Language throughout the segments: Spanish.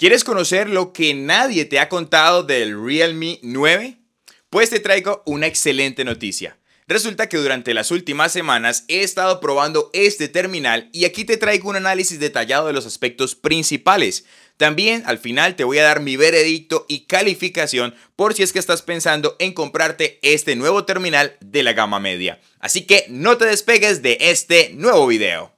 ¿Quieres conocer lo que nadie te ha contado del Realme 9? Pues te traigo una excelente noticia. Resulta que durante las últimas semanas he estado probando este terminal y aquí te traigo un análisis detallado de los aspectos principales. También al final te voy a dar mi veredicto y calificación por si es que estás pensando en comprarte este nuevo terminal de la gama media. Así que no te despegues de este nuevo video.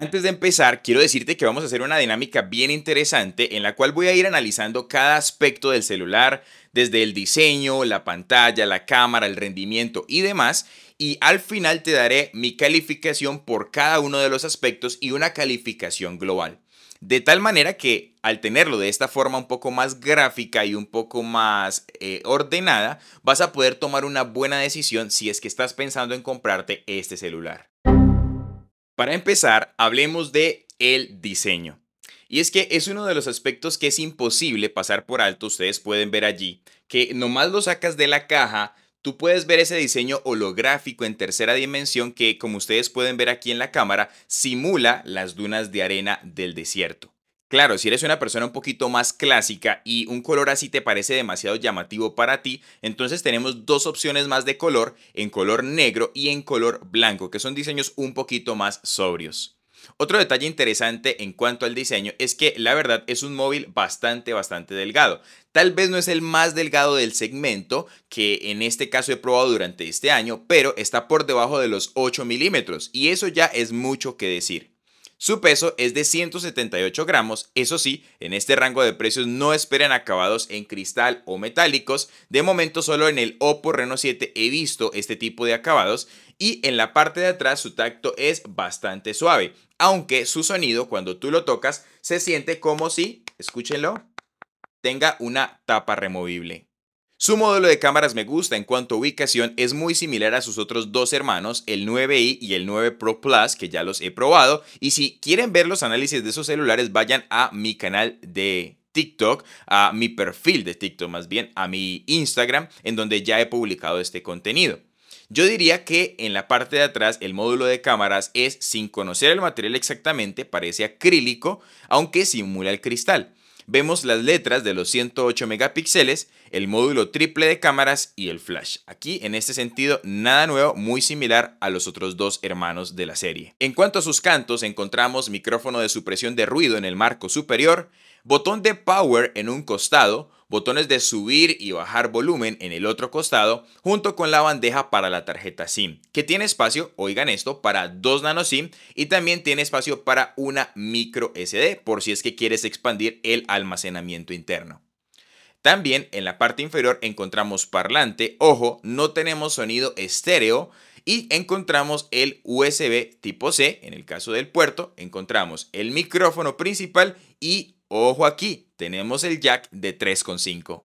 Antes de empezar, quiero decirte que vamos a hacer una dinámica bien interesante en la cual voy a ir analizando cada aspecto del celular, desde el diseño, la pantalla, la cámara, el rendimiento y demás. Y al final te daré mi calificación por cada uno de los aspectos y una calificación global. De tal manera que al tenerlo de esta forma un poco más gráfica y un poco más eh, ordenada, vas a poder tomar una buena decisión si es que estás pensando en comprarte este celular. Para empezar, hablemos de el diseño. Y es que es uno de los aspectos que es imposible pasar por alto, ustedes pueden ver allí, que nomás lo sacas de la caja, tú puedes ver ese diseño holográfico en tercera dimensión que, como ustedes pueden ver aquí en la cámara, simula las dunas de arena del desierto. Claro, si eres una persona un poquito más clásica y un color así te parece demasiado llamativo para ti, entonces tenemos dos opciones más de color, en color negro y en color blanco, que son diseños un poquito más sobrios. Otro detalle interesante en cuanto al diseño es que la verdad es un móvil bastante, bastante delgado. Tal vez no es el más delgado del segmento que en este caso he probado durante este año, pero está por debajo de los 8 milímetros y eso ya es mucho que decir. Su peso es de 178 gramos, eso sí, en este rango de precios no esperan acabados en cristal o metálicos, de momento solo en el Oppo Reno 7 he visto este tipo de acabados y en la parte de atrás su tacto es bastante suave, aunque su sonido cuando tú lo tocas se siente como si, escúchenlo, tenga una tapa removible. Su módulo de cámaras me gusta en cuanto a ubicación es muy similar a sus otros dos hermanos, el 9i y el 9 Pro Plus, que ya los he probado. Y si quieren ver los análisis de esos celulares, vayan a mi canal de TikTok, a mi perfil de TikTok más bien, a mi Instagram, en donde ya he publicado este contenido. Yo diría que en la parte de atrás el módulo de cámaras es, sin conocer el material exactamente, parece acrílico, aunque simula el cristal vemos las letras de los 108 megapíxeles, el módulo triple de cámaras y el flash. Aquí, en este sentido, nada nuevo, muy similar a los otros dos hermanos de la serie. En cuanto a sus cantos, encontramos micrófono de supresión de ruido en el marco superior, botón de power en un costado, botones de subir y bajar volumen en el otro costado, junto con la bandeja para la tarjeta SIM, que tiene espacio, oigan esto, para dos nano SIM y también tiene espacio para una micro SD, por si es que quieres expandir el almacenamiento interno. También en la parte inferior encontramos parlante, ojo, no tenemos sonido estéreo y encontramos el USB tipo C, en el caso del puerto, encontramos el micrófono principal y, ojo aquí, tenemos el jack de 3,5.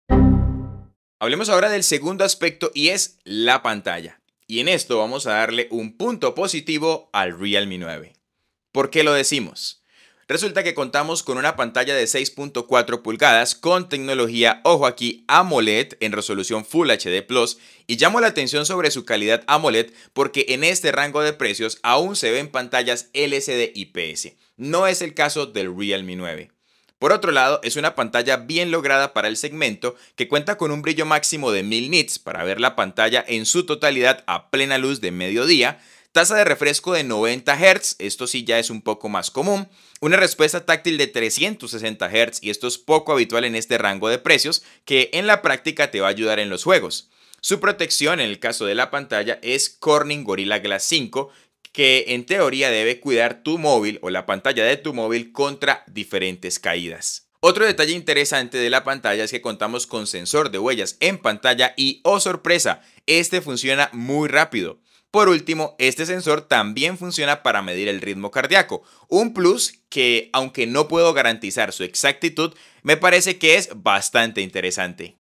Hablemos ahora del segundo aspecto y es la pantalla. Y en esto vamos a darle un punto positivo al Realme 9. ¿Por qué lo decimos? Resulta que contamos con una pantalla de 6.4 pulgadas con tecnología, ojo aquí, AMOLED en resolución Full HD Plus y llamo la atención sobre su calidad AMOLED porque en este rango de precios aún se ven pantallas LCD IPS. No es el caso del Realme 9. Por otro lado, es una pantalla bien lograda para el segmento que cuenta con un brillo máximo de 1000 nits para ver la pantalla en su totalidad a plena luz de mediodía, tasa de refresco de 90 Hz, esto sí ya es un poco más común, una respuesta táctil de 360 Hz y esto es poco habitual en este rango de precios que en la práctica te va a ayudar en los juegos. Su protección en el caso de la pantalla es Corning Gorilla Glass 5, que en teoría debe cuidar tu móvil o la pantalla de tu móvil contra diferentes caídas. Otro detalle interesante de la pantalla es que contamos con sensor de huellas en pantalla y, oh sorpresa, este funciona muy rápido. Por último, este sensor también funciona para medir el ritmo cardíaco, un plus que, aunque no puedo garantizar su exactitud, me parece que es bastante interesante.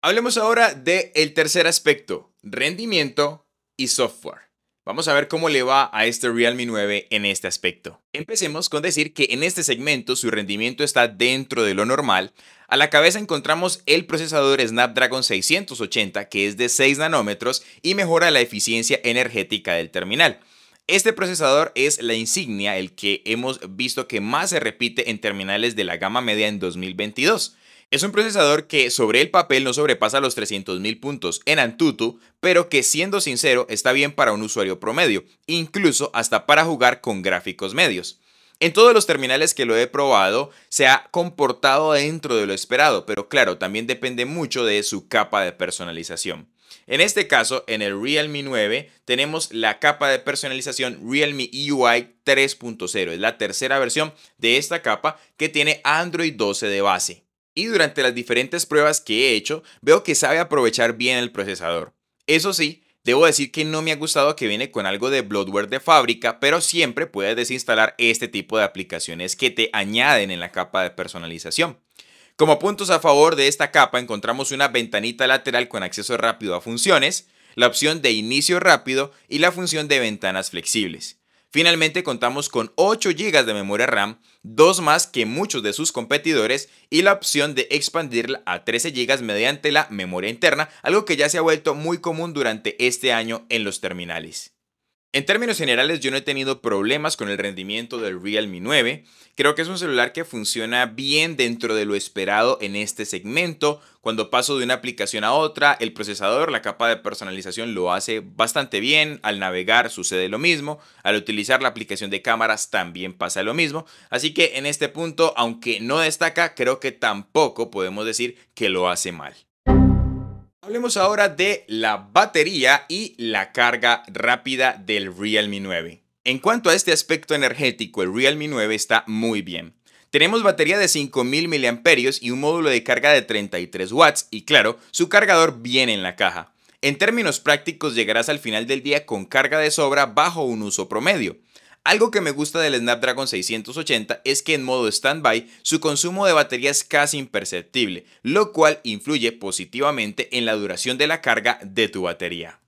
Hablemos ahora del tercer aspecto, rendimiento y software. Vamos a ver cómo le va a este Realme 9 en este aspecto. Empecemos con decir que en este segmento su rendimiento está dentro de lo normal. A la cabeza encontramos el procesador Snapdragon 680 que es de 6 nanómetros y mejora la eficiencia energética del terminal. Este procesador es la insignia, el que hemos visto que más se repite en terminales de la gama media en 2022. Es un procesador que sobre el papel no sobrepasa los 300.000 puntos en Antutu, pero que siendo sincero está bien para un usuario promedio, incluso hasta para jugar con gráficos medios. En todos los terminales que lo he probado se ha comportado dentro de lo esperado, pero claro, también depende mucho de su capa de personalización. En este caso, en el Realme 9 tenemos la capa de personalización Realme e UI 3.0, es la tercera versión de esta capa que tiene Android 12 de base y durante las diferentes pruebas que he hecho veo que sabe aprovechar bien el procesador. Eso sí, Debo decir que no me ha gustado que viene con algo de Bloodware de fábrica, pero siempre puedes desinstalar este tipo de aplicaciones que te añaden en la capa de personalización. Como puntos a favor de esta capa encontramos una ventanita lateral con acceso rápido a funciones, la opción de inicio rápido y la función de ventanas flexibles. Finalmente contamos con 8 GB de memoria RAM, dos más que muchos de sus competidores y la opción de expandirla a 13 GB mediante la memoria interna, algo que ya se ha vuelto muy común durante este año en los terminales. En términos generales, yo no he tenido problemas con el rendimiento del Realme 9. Creo que es un celular que funciona bien dentro de lo esperado en este segmento. Cuando paso de una aplicación a otra, el procesador, la capa de personalización lo hace bastante bien. Al navegar sucede lo mismo. Al utilizar la aplicación de cámaras también pasa lo mismo. Así que en este punto, aunque no destaca, creo que tampoco podemos decir que lo hace mal. Hablemos ahora de la batería y la carga rápida del Realme 9. En cuanto a este aspecto energético, el Realme 9 está muy bien. Tenemos batería de 5000 mAh y un módulo de carga de 33 watts y claro, su cargador viene en la caja. En términos prácticos llegarás al final del día con carga de sobra bajo un uso promedio. Algo que me gusta del Snapdragon 680 es que en modo standby su consumo de batería es casi imperceptible, lo cual influye positivamente en la duración de la carga de tu batería.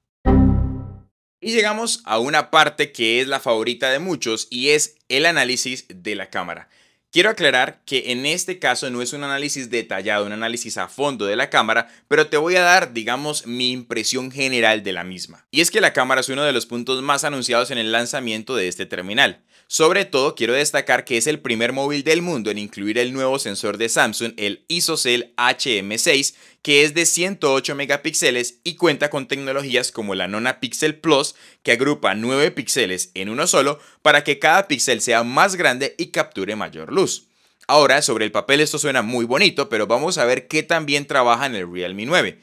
Y llegamos a una parte que es la favorita de muchos y es el análisis de la cámara. Quiero aclarar que en este caso no es un análisis detallado, un análisis a fondo de la cámara, pero te voy a dar, digamos, mi impresión general de la misma. Y es que la cámara es uno de los puntos más anunciados en el lanzamiento de este terminal. Sobre todo quiero destacar que es el primer móvil del mundo en incluir el nuevo sensor de Samsung, el ISOCELL HM6, que es de 108 megapíxeles y cuenta con tecnologías como la Nona Pixel Plus, que agrupa 9 píxeles en uno solo para que cada píxel sea más grande y capture mayor luz. Ahora, sobre el papel esto suena muy bonito, pero vamos a ver qué también trabaja en el Realme 9.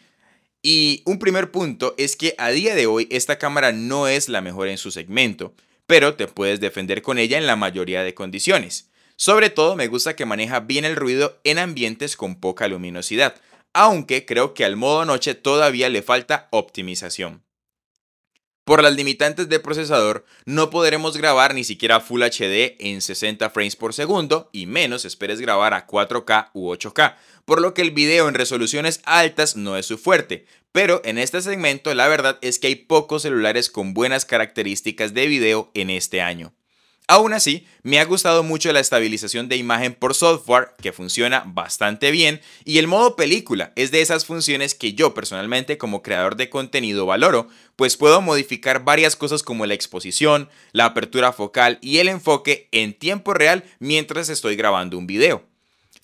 Y un primer punto es que a día de hoy esta cámara no es la mejor en su segmento, pero te puedes defender con ella en la mayoría de condiciones. Sobre todo me gusta que maneja bien el ruido en ambientes con poca luminosidad, aunque creo que al modo noche todavía le falta optimización. Por las limitantes de procesador, no podremos grabar ni siquiera Full HD en 60 frames por segundo y menos esperes grabar a 4K u 8K, por lo que el video en resoluciones altas no es su fuerte. Pero en este segmento la verdad es que hay pocos celulares con buenas características de video en este año. Aún así, me ha gustado mucho la estabilización de imagen por software, que funciona bastante bien, y el modo película es de esas funciones que yo personalmente como creador de contenido valoro, pues puedo modificar varias cosas como la exposición, la apertura focal y el enfoque en tiempo real mientras estoy grabando un video.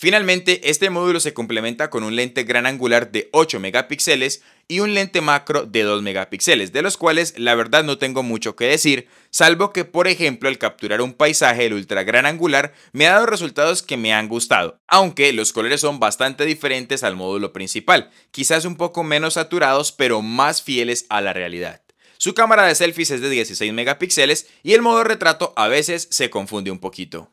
Finalmente, este módulo se complementa con un lente gran angular de 8 megapíxeles y un lente macro de 2 megapíxeles, de los cuales la verdad no tengo mucho que decir, salvo que por ejemplo al capturar un paisaje el ultra gran angular me ha dado resultados que me han gustado, aunque los colores son bastante diferentes al módulo principal, quizás un poco menos saturados pero más fieles a la realidad. Su cámara de selfies es de 16 megapíxeles y el modo retrato a veces se confunde un poquito.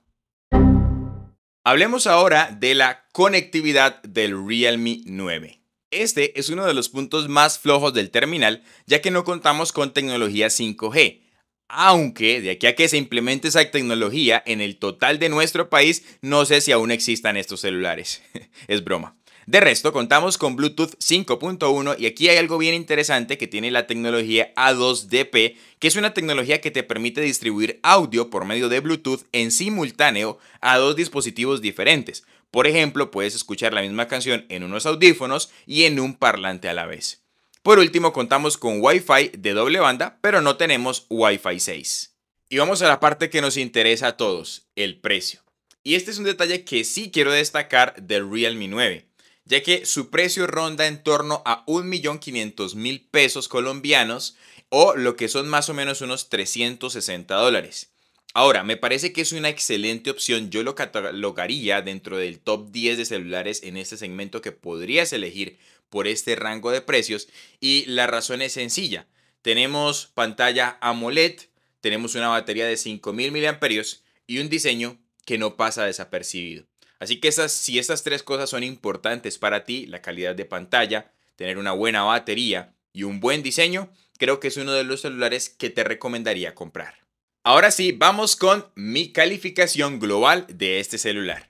Hablemos ahora de la conectividad del Realme 9. Este es uno de los puntos más flojos del terminal, ya que no contamos con tecnología 5G. Aunque de aquí a que se implemente esa tecnología en el total de nuestro país, no sé si aún existan estos celulares. es broma. De resto, contamos con Bluetooth 5.1 y aquí hay algo bien interesante que tiene la tecnología A2DP, que es una tecnología que te permite distribuir audio por medio de Bluetooth en simultáneo a dos dispositivos diferentes. Por ejemplo, puedes escuchar la misma canción en unos audífonos y en un parlante a la vez. Por último, contamos con Wi-Fi de doble banda, pero no tenemos Wi-Fi 6. Y vamos a la parte que nos interesa a todos, el precio. Y este es un detalle que sí quiero destacar del Realme 9 ya que su precio ronda en torno a 1.500.000 pesos colombianos o lo que son más o menos unos 360 dólares. Ahora, me parece que es una excelente opción. Yo lo catalogaría dentro del top 10 de celulares en este segmento que podrías elegir por este rango de precios y la razón es sencilla. Tenemos pantalla AMOLED, tenemos una batería de 5000 mAh y un diseño que no pasa desapercibido. Así que si estas tres cosas son importantes para ti, la calidad de pantalla, tener una buena batería y un buen diseño, creo que es uno de los celulares que te recomendaría comprar. Ahora sí, vamos con mi calificación global de este celular.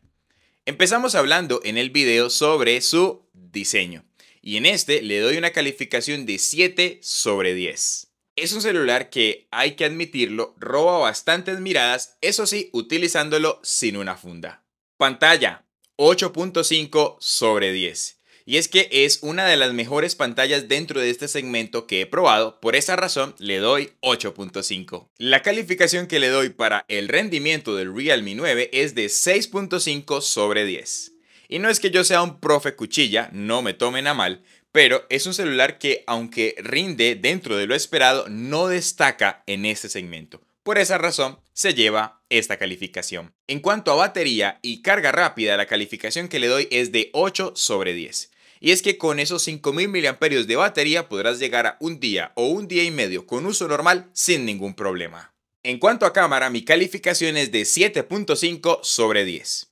Empezamos hablando en el video sobre su diseño y en este le doy una calificación de 7 sobre 10. Es un celular que, hay que admitirlo, roba bastantes miradas, eso sí, utilizándolo sin una funda. Pantalla 8.5 sobre 10. Y es que es una de las mejores pantallas dentro de este segmento que he probado, por esa razón le doy 8.5. La calificación que le doy para el rendimiento del Realme 9 es de 6.5 sobre 10. Y no es que yo sea un profe cuchilla, no me tomen a mal, pero es un celular que aunque rinde dentro de lo esperado, no destaca en este segmento. Por esa razón, se lleva esta calificación. En cuanto a batería y carga rápida, la calificación que le doy es de 8 sobre 10. Y es que con esos 5.000 mAh de batería podrás llegar a un día o un día y medio con uso normal sin ningún problema. En cuanto a cámara, mi calificación es de 7.5 sobre 10.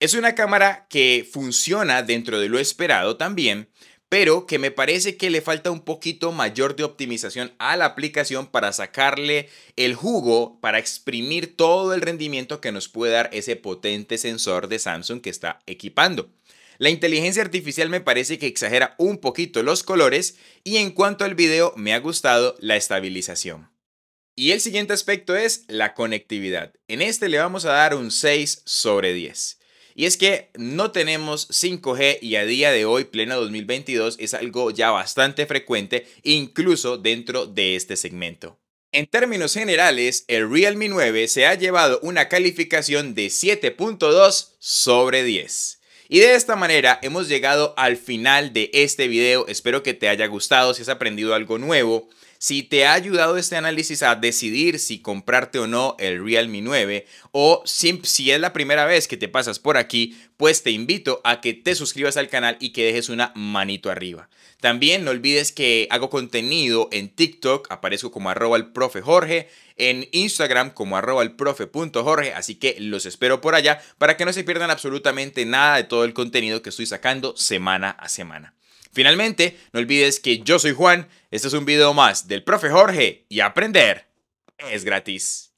Es una cámara que funciona dentro de lo esperado también, pero que me parece que le falta un poquito mayor de optimización a la aplicación para sacarle el jugo, para exprimir todo el rendimiento que nos puede dar ese potente sensor de Samsung que está equipando. La inteligencia artificial me parece que exagera un poquito los colores y en cuanto al video me ha gustado la estabilización. Y el siguiente aspecto es la conectividad. En este le vamos a dar un 6 sobre 10. Y es que no tenemos 5G y a día de hoy, plena 2022, es algo ya bastante frecuente, incluso dentro de este segmento. En términos generales, el Realme 9 se ha llevado una calificación de 7.2 sobre 10. Y de esta manera hemos llegado al final de este video, espero que te haya gustado, si has aprendido algo nuevo. Si te ha ayudado este análisis a decidir si comprarte o no el Realme 9 o si, es la primera vez que te pasas por aquí, pues te invito a que te suscribas al canal y que dejes una manito arriba. También no olvides que hago contenido en TikTok, aparezco como arroba el profe Jorge, en Instagram como arroba así que los espero por allá para que no se pierdan absolutamente nada de todo el contenido que estoy sacando semana a semana. Finalmente, no olvides que yo soy Juan, este es un video más del profe Jorge y aprender es gratis.